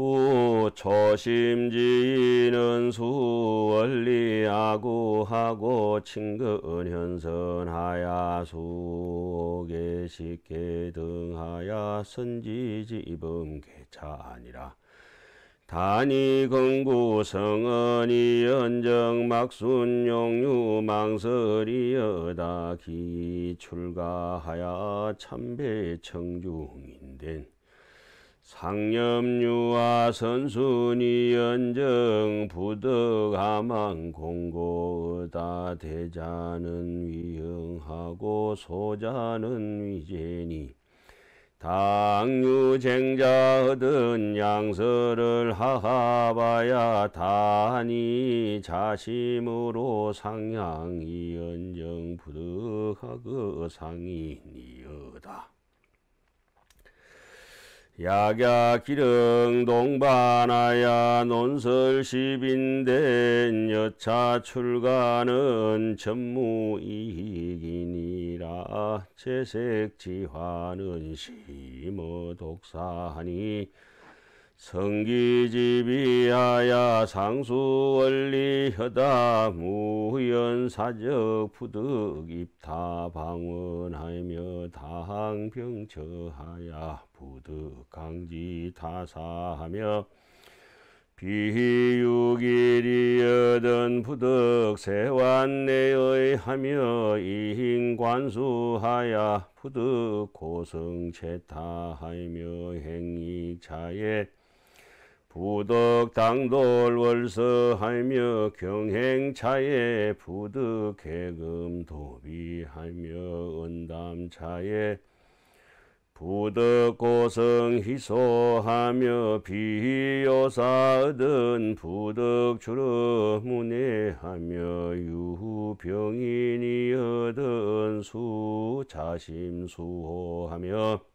후 초심지는 수원리하고 하고 친근현선하여 수계식계 등하여 선지지범 개차 아니라 단이 건구 성언이 연정 막순 용유 망설이여다 기출가하야 참배 청중인된 상념유와 선순이 연정 부득하만 공고다 대자는 위흥하고 소자는 위제니 당유쟁자 얻은 양서를 하하봐야 다니 자심으로 상향이 연정 부득하거 상이니어다. 야갸 기릉 동반하야 논설십인된 여차 출가는 전무이익이니라 채색지화는 심어 독사하니 성기지비하야 상수원리혀다 무연사적 부득입타 방언하며 다항병처하야 부득강지타사하며 비유길이여든 부득세완내의 하며 이행관수하야 부득고성채타하며 행위차에 부덕당돌월서하며 경행차에 부득해금도비하며 은담차에 부덕고성희소하며 비요사든 부덕주르문해하며 유병인이여든 수자심수호하며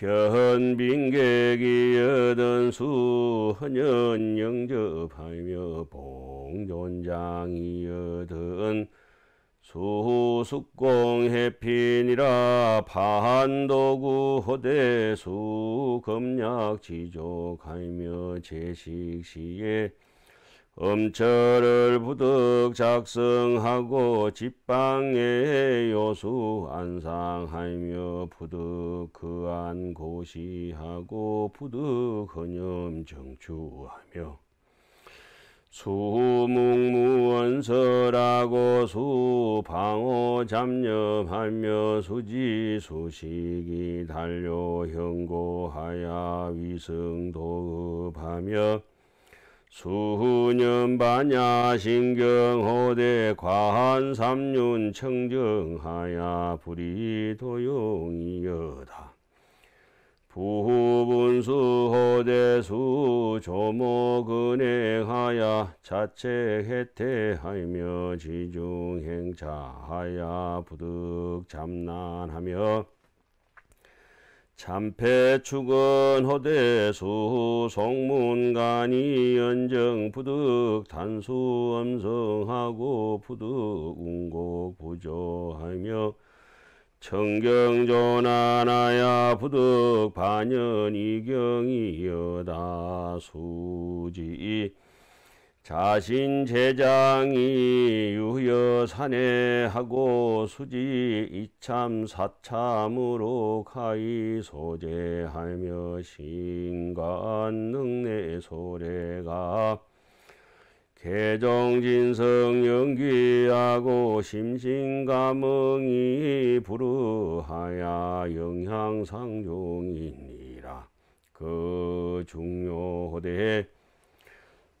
견빙객이여던 수년 영접하며 봉존장이여던 수숙공해피니라 반도구 호대수 검약지족하며 제식시에 엄처를 부득 작성하고 집방에 요수 안상하며 부득 그 안 고시하고 부득 헌염 정추하며 수묵무원설하고 수방어 잡념하며 수지 수식이 달려 형고하야 위승도읍하며 수년 반야 신경호대 과한삼륜 청정하야 불이 도용이여다. 부분수호대 수조목은행하야 자책혜태하며 지중행차하야 부득잡난하며 참패 축은 허대수 송문간이 연정 부득 단수 엄성하고 부득 운고 부조하며 청경전하나야 부득 반연 이경이여다 수지 자신 제장이 유여 산해하고 수지 이참 사참으로 가이 소재하며 신관 능내 소래가 개정진성 연기하고 심신감흥이 불르하야 영향상종이니라 그중요대에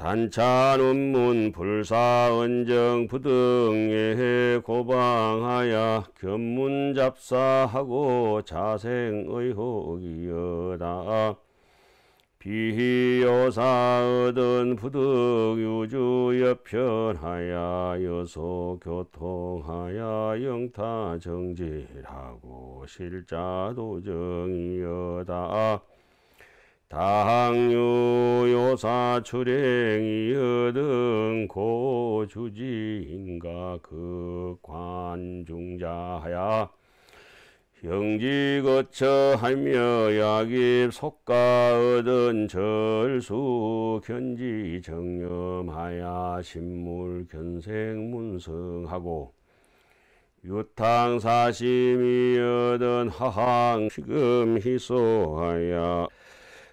단찬운문불사은정 부등에 고방하야 견문잡사하고 자생의혹이여다. 비히여사 얻은 부득유주 여편하야 여소교통하야 영타정질하고 실자도정이여다. 다항유요사 출행이여든 고주지인가 그 관중자하야 형지 거처하며 약입 속가 얻은 절수 견지 정념하야 신물 견생 문성하고 유탕 사심이여든 하항 지금 희소하야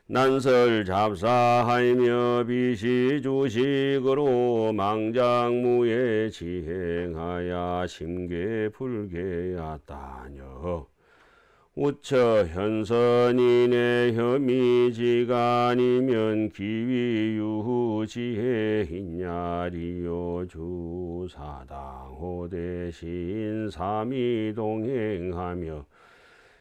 난설 잡사하며 비시 주식으로 망장무에 지행하야 심계 불계하다녀 우처 현선인의 혐의지간이면 기위유후 지혜 흰야리요 주사당호 대신 삼위동행하며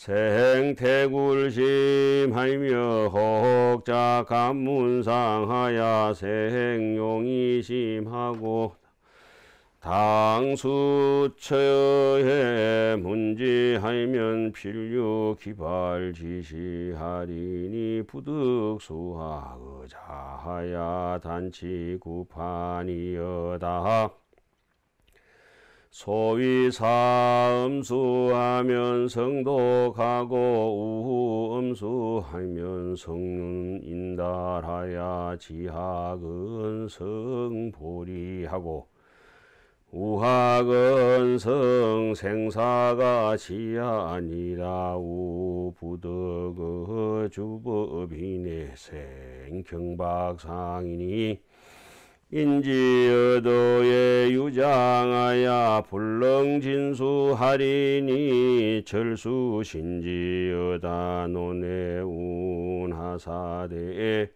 생태굴심하이며 혹자감 문상하야 생용이 심하고 당수처에 문지하면 필요 기발지시하리니 부득수하 의자하야 단치구판이여다 소위 사음수하면 성도가고 우음수하면 성인달하야 지학은 성보리하고 우학은 성생사가 지아니라 우부득어 주법이네 생경박상이니 인지여도에 유장하야 불렁진수하리니 철수신지여다 논에 운하사대에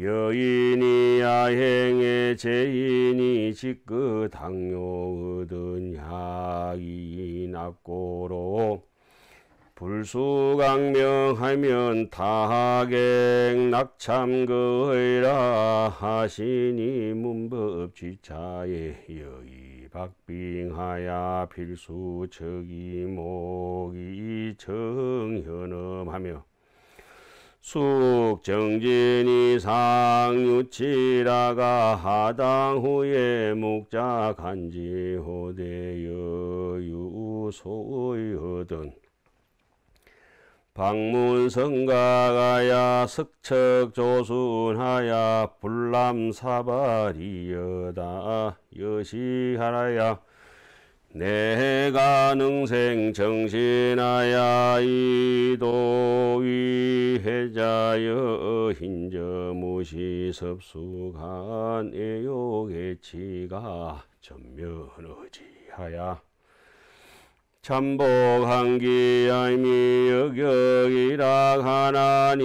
여인이 야행의 죄인이 직그 당뇨 얻은 약이 낫고로 불수강명하면 타객 낙참거라 이 하시니 문법지차에 여의 박빙하야 필수척이 목이 정현음하며 숙정진이 상유치라가 하당 후에 묵자 간지호대여 유소의허든 박문성가가야 석척조순하야 불람사발이여다 여시하라야 내가 능생 정신하야 이도위 해자여 흰저무시 섭수간 애요의 치가 전면어지하야 참복한기 아미 여격이라 하나니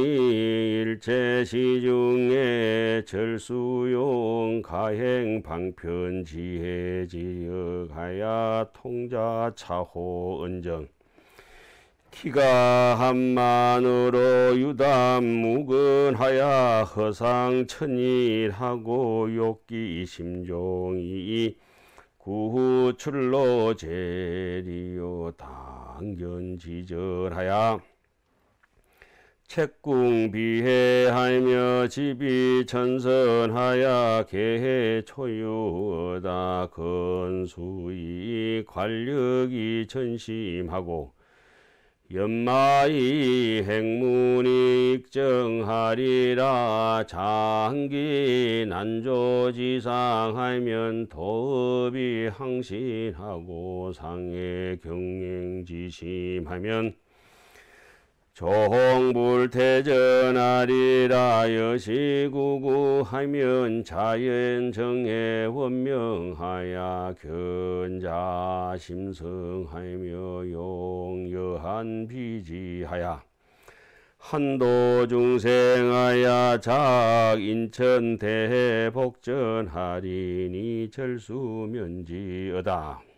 일체 시중에 철수용 가행 방편 지혜 지역하야 통자 차호 은정 키가 한만으로 유담 무근하야 허상 천일하고 욕기 심종이 구출로 제리요 당견지절하여 책궁비해하며 집이 천선하여 개초유다 해 건수이 관력이 전심하고 연마이 행문익정하리라 장기 난조지상하면 도읍이 항신하고 상해 경행지심하면 조홍불태전하리라 여시구구하면 자연정해 원명하야 견자심성하며 용여한 비지하야 한도중생하야 작인천대복전하리니 절수면지어다